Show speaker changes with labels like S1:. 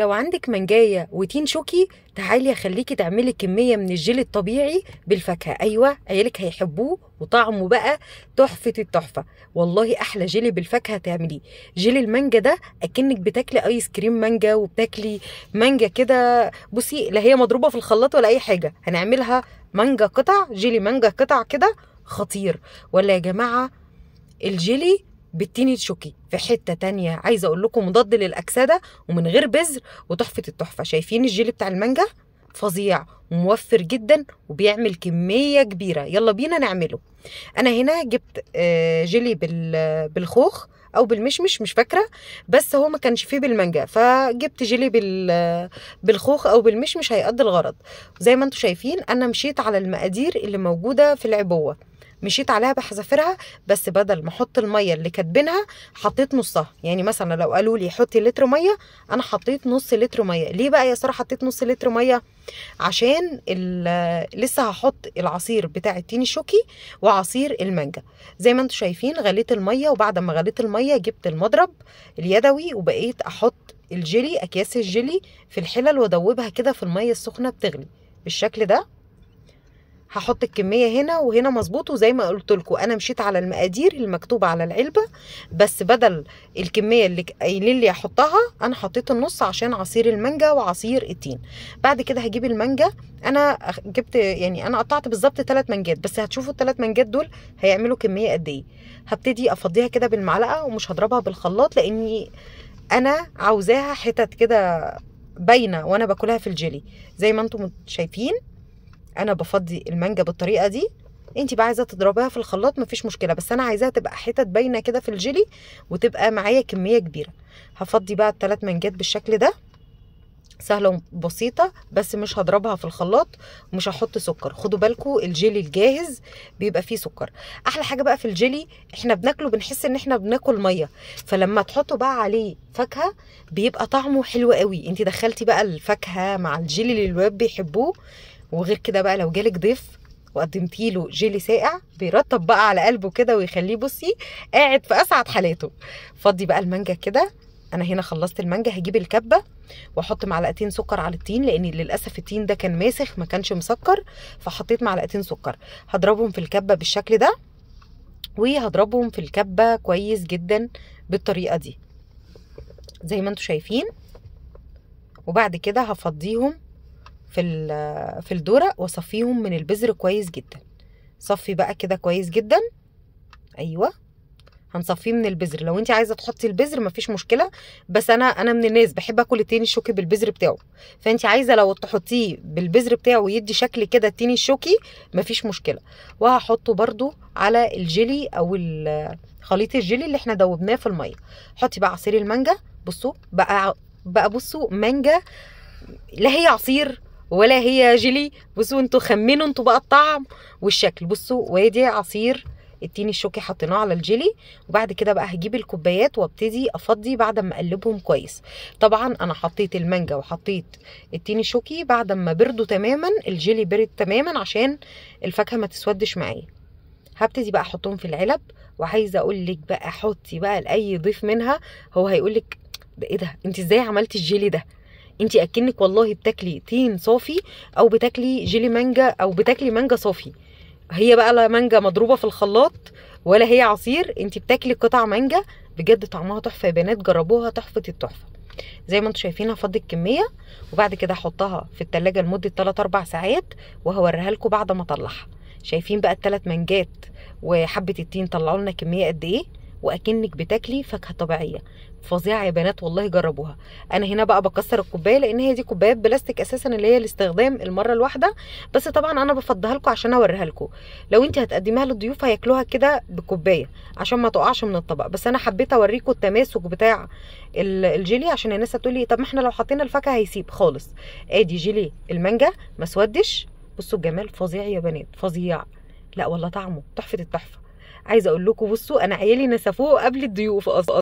S1: لو عندك منجاية وتين شوكي تعالي اخليكي تعملي كمية من الجيل الطبيعي بالفاكهة ايوه عيالك هيحبوه وطعمه بقى تحفة التحفة والله احلى جيلي بالفاكهة تعمليه جيل المانجا ده اكنك بتاكلي ايس كريم مانجا وبتاكلي مانجا كده بصي لا هي مضروبة في الخلاط ولا اي حاجة هنعملها مانجا قطع جيلي مانجا قطع كده خطير ولا يا جماعة الجيلي بالتيني تشوكي في حته تانية عايزه اقول لكم مضاد للاكسده ومن غير بذر وتحفه التحفه شايفين الجيل بتاع المانجا فظيع وموفر جدا وبيعمل كميه كبيره يلا بينا نعمله انا هنا جبت آه، جيلي بالخوخ او بالمشمش مش فاكره بس هو ما كانش فيه بالمانجا فجبت جيلي بالخوخ او بالمشمش هيقضي الغرض زي ما انتم شايفين انا مشيت على المقادير اللي موجوده في العبوه مشيت عليها بحذافيرها بس بدل ما احط الميه اللي كاتبينها حطيت نصها يعني مثلا لو قالوا لي حطي لتر ميه انا حطيت نص لتر ميه ليه بقى يا ساره حطيت نص لتر ميه عشان لسه هحط العصير بتاع التين الشوكي وعصير المانجا زي ما انتم شايفين غليت الميه وبعد ما غليت الميه جبت المضرب اليدوي وبقيت احط الجيلي اكياس الجيلي في الحلل وادوبها كده في الميه السخنه بتغلي بالشكل ده هحط الكميه هنا وهنا مظبوط وزي ما قلت لكم انا مشيت على المقادير المكتوبه على العلبه بس بدل الكميه اللي قايلين لي احطها انا حطيت النص عشان عصير المانجا وعصير التين بعد كده هجيب المانجا انا جبت يعني انا قطعت بالظبط ثلاث مانجات بس هتشوفوا الثلاث مانجات دول هيعملوا كميه قد ايه هبتدي افضيها كده بالمعلقه ومش هضربها بالخلاط لاني انا عاوزاها حتت كده باينه وانا باكلها في الجيلي زي ما انتم شايفين انا بفضي المانجا بالطريقه دي انت بقى عايزه تضربيها في الخلاط مفيش مشكله بس انا عايزاها تبقى حتت باينه كده في الجيلي وتبقى معايا كميه كبيره هفضي بقى الثلاث مانجات بالشكل ده سهله وبسيطه بس مش هضربها في الخلاط ومش هحط سكر خدوا بالكم الجيلي الجاهز بيبقى فيه سكر احلى حاجه بقى في الجيلي احنا بناكله بنحس ان احنا بناكل ميه فلما تحطوا بقى عليه فاكهه بيبقى طعمه حلو قوي انت دخلتي بقى الفاكهه مع الجيلي اللي الولاد بيحبوه وغير كده بقى لو جالك ضيف وقدمتي له جيلي ساقع بيرطب بقى على قلبه كده ويخليه بصي قاعد في اسعد حالاته فضي بقى المانجا كده انا هنا خلصت المانجا هجيب الكبه واحط معلقتين سكر على التين لان للاسف التين ده كان ماسخ ما كانش مسكر فحطيت معلقتين سكر هضربهم في الكبه بالشكل ده وهضربهم في الكبه كويس جدا بالطريقه دي زي ما انتم شايفين وبعد كده هفضيهم في في الدورة وصفيهم من البذر كويس جدا صفي بقى كده كويس جدا ايوه هنصفيه من البذر لو انت عايزه تحطي البذر مفيش مشكله بس انا انا من الناس بحب اكل التين الشوكي بالبذر بتاعه فانت عايزه لو تحطيه بالبذر بتاعه ويدي شكل كده التين الشوكي مفيش مشكله وهحطه برده على الجيلي او خليط الجيلي اللي احنا دوبناه في الميه حطي بقى عصير المانجا بصوا بقى بقى بصوا مانجا لا هي عصير ولا هي جيلي بصوا انتوا خمنوا انتوا بقى الطعم والشكل بصوا وادي عصير التيني الشوكي حطيناه على الجيلي وبعد كده بقى هجيب الكوبايات وابتدي افضي بعد ما اقلبهم كويس طبعا انا حطيت المانجا وحطيت التيني الشوكي بعد ما بردوا تماما الجيلي برد تماما عشان الفاكهه ما تسودش معايا هبتدي بقى احطهم في العلب وعايزه اقول لك بقى حطي بقى لاي ضيف منها هو هيقول لك ايه ده انت ازاي عملتي الجيلي ده انت اكنك والله بتاكلي تين صافي او بتاكلي جيلي مانجا او بتاكلي مانجا صافي هي بقى لا مانجا مضروبه في الخلاط ولا هي عصير انت بتاكلي قطع مانجا بجد طعمها تحفه يا بنات جربوها تحفه التحفه زي ما انتم شايفين هفضي الكميه وبعد كده احطها في التلاجة لمده 3 4 ساعات وهوريها لكم بعد ما اطلعها شايفين بقى الثلاث مانجات وحبه التين طلعوا لنا كميه قد ايه واكنك بتاكلي فاكهه طبيعيه فظيعه يا بنات والله جربوها انا هنا بقى بكسر الكوبايه لان هي دي كوبايات بلاستيك اساسا اللي هي الاستخدام المره الواحده بس طبعا انا بفضها لكم عشان اوريها لكم لو انت هتقدميها للضيوف هياكلوها كده بكوبايه عشان ما تقعش من الطبق بس انا حبيت اوريكم التماسك بتاع الجيلي عشان الناس هتقول لي طب ما احنا لو حطينا الفاكهه هيسيب خالص ادي جيلي المانجا ما سودش بصوا الجمال فظيع يا بنات فظيع لا والله طعمه تحفه التحفه عايزه اقول لكم بصوا انا عيالي نسفوه قبل الضيوف اصلا